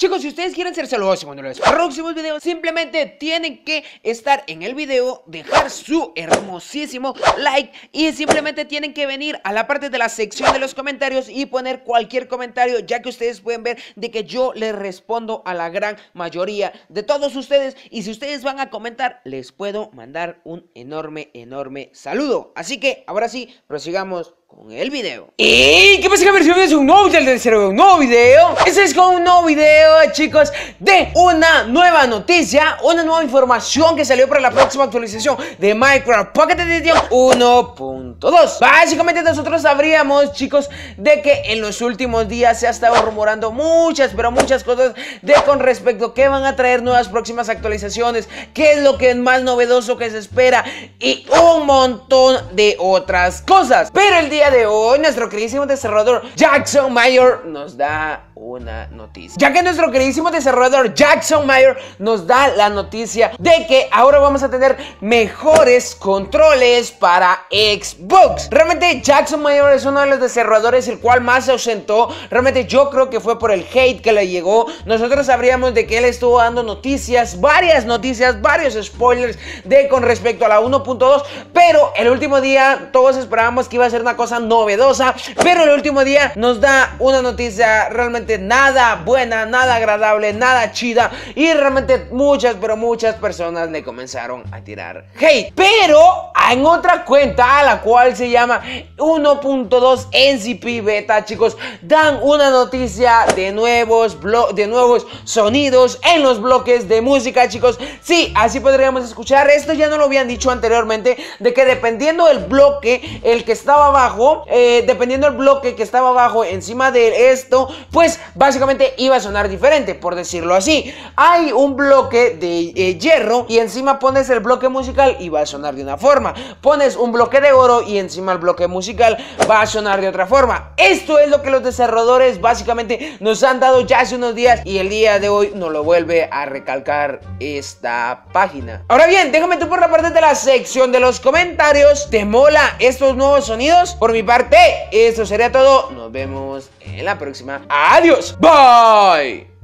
Chicos, si ustedes quieren ser saludos en los próximos videos, simplemente tienen que estar en el video, dejar su hermosísimo like y simplemente tienen que venir a la parte de la sección de los comentarios y poner cualquier comentario, ya que ustedes pueden ver de que yo les respondo a la gran mayoría de todos ustedes y si ustedes van a comentar, les puedo mandar un enorme, enorme saludo. Así que, ahora sí, prosigamos con el video. ¿Y qué pasa que versión es un nuevo del un nuevo video? Este es con un nuevo video, eh, chicos, de una nueva noticia, una nueva información que salió para la próxima actualización de Minecraft Pocket Edition 1.2. Básicamente nosotros sabríamos, chicos, de que en los últimos días se ha estado rumorando muchas, pero muchas cosas de con respecto a qué van a traer nuevas próximas actualizaciones, qué es lo que es más novedoso que se espera y un montón de otras cosas. Pero el día de hoy, nuestro queridísimo desarrollador Jackson Mayer nos da una noticia. Ya que nuestro queridísimo desarrollador Jackson Mayer nos da la noticia de que ahora vamos a tener mejores controles para Xbox. Realmente Jackson Mayer es uno de los desarrolladores el cual más se ausentó. Realmente yo creo que fue por el hate que le llegó. Nosotros sabríamos de que él estuvo dando noticias, varias noticias, varios spoilers de con respecto a la 1.2, pero el último día todos esperábamos que iba a ser una cosa novedosa, pero el último día nos da una noticia realmente nada buena, nada agradable, nada chida. Y realmente muchas, pero muchas personas le comenzaron a tirar hate. Pero en otra cuenta, a la cual se llama 1.2 NCP Beta, chicos, dan una noticia de nuevos, de nuevos sonidos en los bloques de música, chicos. Sí, así podríamos escuchar. Esto ya no lo habían dicho anteriormente, de que dependiendo del bloque, el que estaba abajo, eh, dependiendo del bloque que estaba abajo encima de esto, pues básicamente iba a sonar diferente, por decirlo así. Hay un bloque de eh, hierro y encima pones el bloque musical y va a sonar de una forma pones un bloque de oro y encima el bloque musical va a sonar de otra forma. Esto es lo que los desarrolladores básicamente nos han dado ya hace unos días y el día de hoy nos lo vuelve a recalcar esta página. Ahora bien, déjame tú por la parte de la sección de los comentarios. ¿Te mola estos nuevos sonidos? Por mi parte, esto sería todo. Nos vemos en la próxima. Adiós. Bye.